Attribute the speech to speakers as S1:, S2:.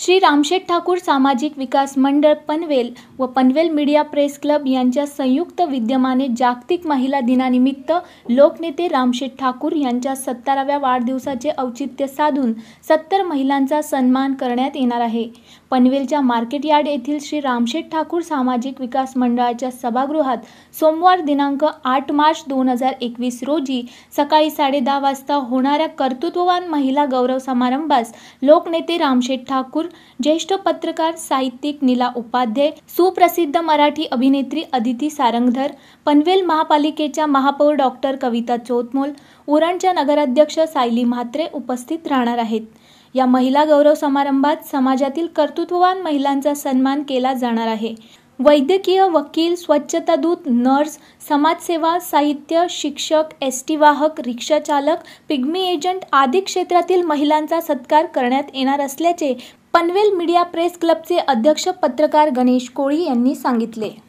S1: श्री रामशेठ ठाकूर सामाजिक विकास मंडळ पनवेल व पनवेल मीडिया प्रेस क्लब यांच्या संयुक्त विद्यमाने जागतिक महिला दिनानिमित्त लोकनेते रामशेठ ठाकूर यांच्या सत्तराव्या वाढदिवसाचे औचित्य साधून सत्तर महिलांचा सन्मान करण्यात येणार आहे पनवेलच्या मार्केट यार्ड येथील श्री रामशेठ ठाकूर सामाजिक विकास मंडळाच्या सभागृहात सोमवार दिनांक आठ मार्च दोन हजार एकवीस रोजी सकाळी साडे वाजता होणाऱ्या कर्तृत्ववान महिला गौरव समारंभास लोकनेते रामशेठ ठाकूर ज्येष्ठ पत्रकार साहित्यिक नीला उपाध्ये सुप्रसिद्ध मराठी अभिनेत्री अदिती सारंगधर पनवेल महापालिकेच्या महापौर डॉक्टर कविता चोतमोल उरणच्या नगराध्यक्ष सायली म्हात्रे उपस्थित राहणार आहेत या महिला गौरव समारंभात समाजातील कर्तृत्ववान महिलांचा सन्मान केला जाणार आहे वैद्यकीय वकील स्वच्छता नर्स समाजसेवा साहित्य शिक्षक एस टी वाहक रिक्षाचालक पिग्मी एजंट आदी क्षेत्रातील महिलांचा सत्कार करण्यात येणार असल्याचे पनवेल मीडिया प्रेस क्लबचे अध्यक्ष पत्रकार गणेश कोळी यांनी सांगितले